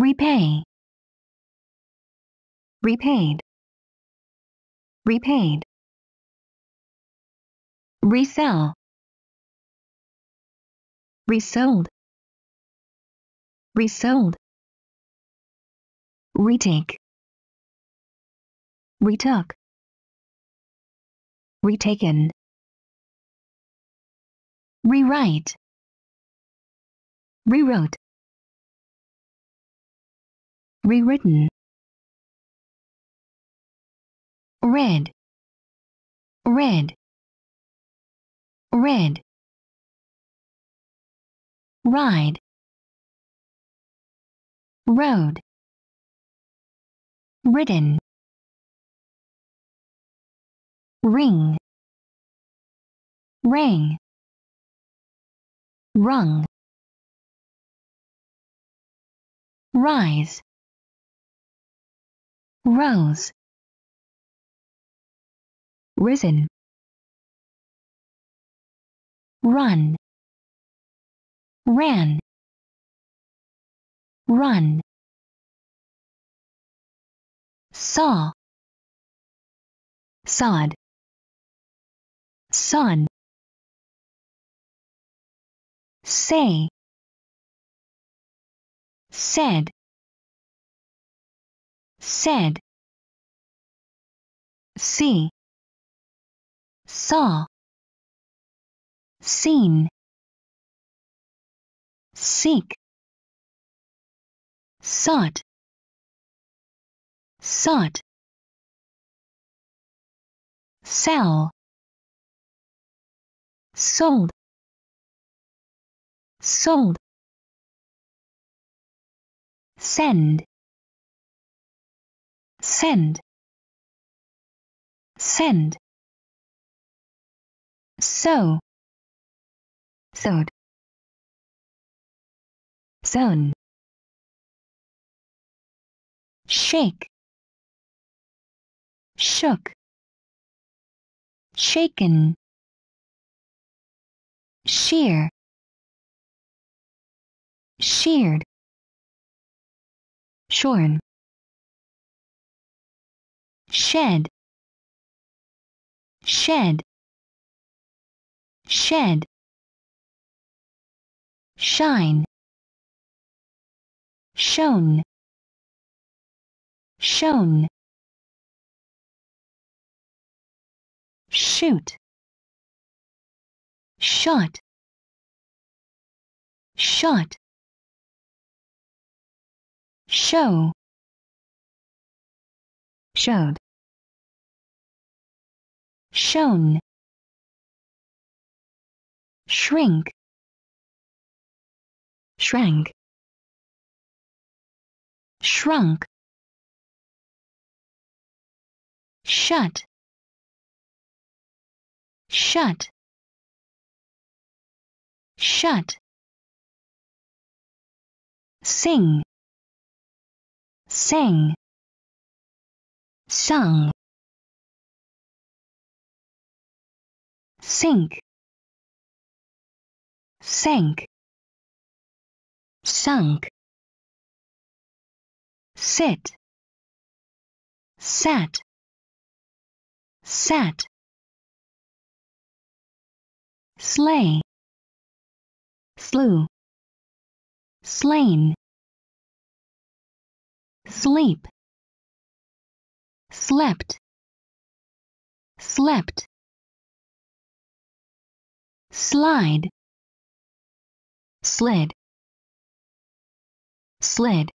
repay repaid repaid resell resold resold retake retook retaken rewrite rewrote rewritten red red red ride road ridden ring rang rung rise Rose, risen run ran run saw sod sun say said said, see, saw, seen, seek, sought, sought, sell, sold, sold, send, send send so sewed zone shake shook shaken shear sheared shorn shed shed shed shine shown shown shoot shot shot show showed shown shrink shrank shrunk shut shut shut sing sang sung sink sank sunk sit sat sat slay slew slain sleep slept slept slide slid slid